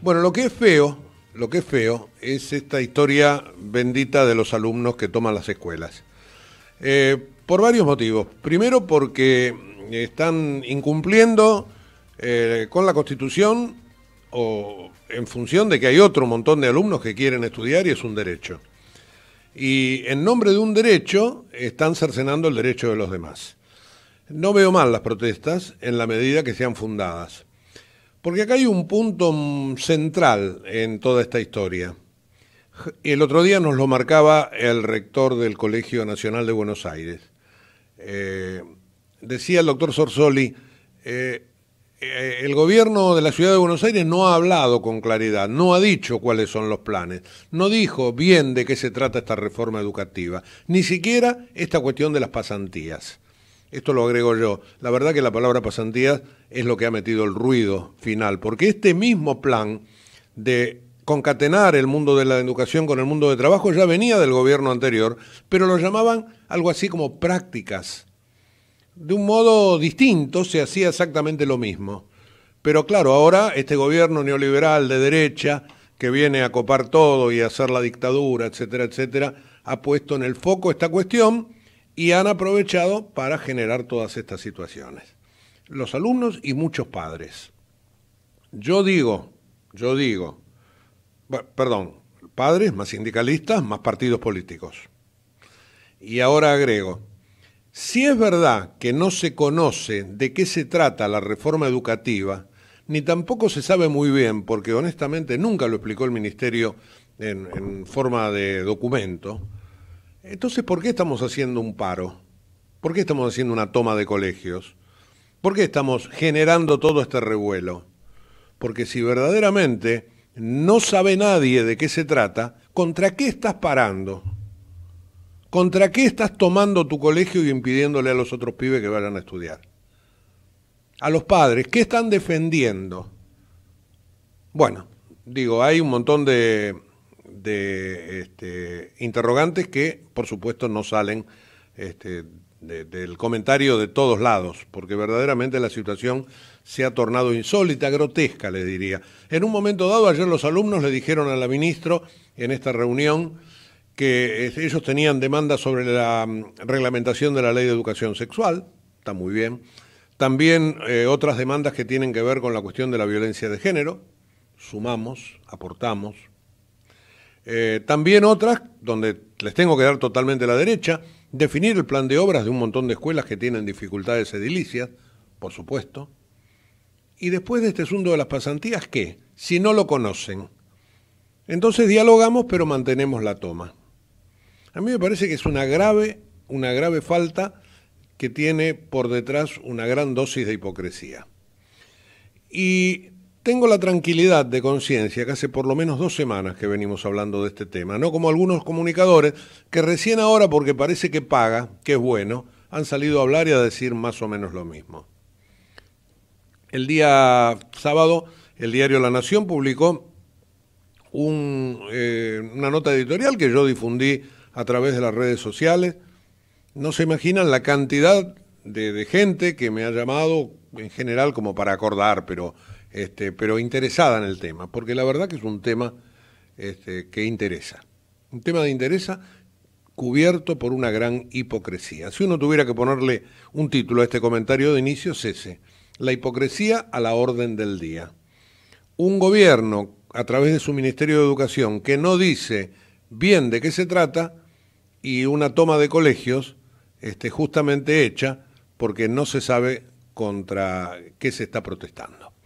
Bueno, lo que es feo, lo que es feo es esta historia bendita de los alumnos que toman las escuelas. Eh, por varios motivos. Primero porque están incumpliendo eh, con la Constitución o en función de que hay otro montón de alumnos que quieren estudiar y es un derecho. Y en nombre de un derecho están cercenando el derecho de los demás. No veo mal las protestas en la medida que sean fundadas, porque acá hay un punto central en toda esta historia. El otro día nos lo marcaba el rector del Colegio Nacional de Buenos Aires. Eh, decía el doctor Sorsoli, eh, eh, el gobierno de la ciudad de Buenos Aires no ha hablado con claridad, no ha dicho cuáles son los planes, no dijo bien de qué se trata esta reforma educativa, ni siquiera esta cuestión de las pasantías esto lo agrego yo, la verdad que la palabra pasantías es lo que ha metido el ruido final, porque este mismo plan de concatenar el mundo de la educación con el mundo de trabajo ya venía del gobierno anterior, pero lo llamaban algo así como prácticas. De un modo distinto se hacía exactamente lo mismo. Pero claro, ahora este gobierno neoliberal de derecha, que viene a copar todo y a hacer la dictadura, etcétera, etcétera, ha puesto en el foco esta cuestión y han aprovechado para generar todas estas situaciones. Los alumnos y muchos padres. Yo digo, yo digo, perdón, padres más sindicalistas más partidos políticos. Y ahora agrego, si es verdad que no se conoce de qué se trata la reforma educativa, ni tampoco se sabe muy bien, porque honestamente nunca lo explicó el Ministerio en, en forma de documento, entonces, ¿por qué estamos haciendo un paro? ¿Por qué estamos haciendo una toma de colegios? ¿Por qué estamos generando todo este revuelo? Porque si verdaderamente no sabe nadie de qué se trata, ¿contra qué estás parando? ¿Contra qué estás tomando tu colegio y impidiéndole a los otros pibes que vayan a estudiar? A los padres, ¿qué están defendiendo? Bueno, digo, hay un montón de de este, interrogantes que, por supuesto, no salen este, del comentario de todos lados, porque verdaderamente la situación se ha tornado insólita, grotesca, le diría. En un momento dado, ayer los alumnos le dijeron a la ministra en esta reunión que este, ellos tenían demandas sobre la mm, reglamentación de la ley de educación sexual, está muy bien, también eh, otras demandas que tienen que ver con la cuestión de la violencia de género, sumamos, aportamos, eh, también otras, donde les tengo que dar totalmente la derecha, definir el plan de obras de un montón de escuelas que tienen dificultades edilicias, por supuesto. Y después de este asunto de las pasantías, ¿qué? Si no lo conocen. Entonces dialogamos, pero mantenemos la toma. A mí me parece que es una grave, una grave falta que tiene por detrás una gran dosis de hipocresía. Y tengo la tranquilidad de conciencia que hace por lo menos dos semanas que venimos hablando de este tema, no como algunos comunicadores que recién ahora, porque parece que paga, que es bueno, han salido a hablar y a decir más o menos lo mismo. El día sábado, el diario La Nación publicó eh, una nota editorial que yo difundí a través de las redes sociales. No se imaginan la cantidad de gente que me ha llamado, en general como para acordar, pero este, pero interesada en el tema, porque la verdad que es un tema este, que interesa. Un tema de interesa cubierto por una gran hipocresía. Si uno tuviera que ponerle un título a este comentario de inicio, es ese. La hipocresía a la orden del día. Un gobierno, a través de su Ministerio de Educación, que no dice bien de qué se trata, y una toma de colegios este, justamente hecha porque no se sabe contra qué se está protestando.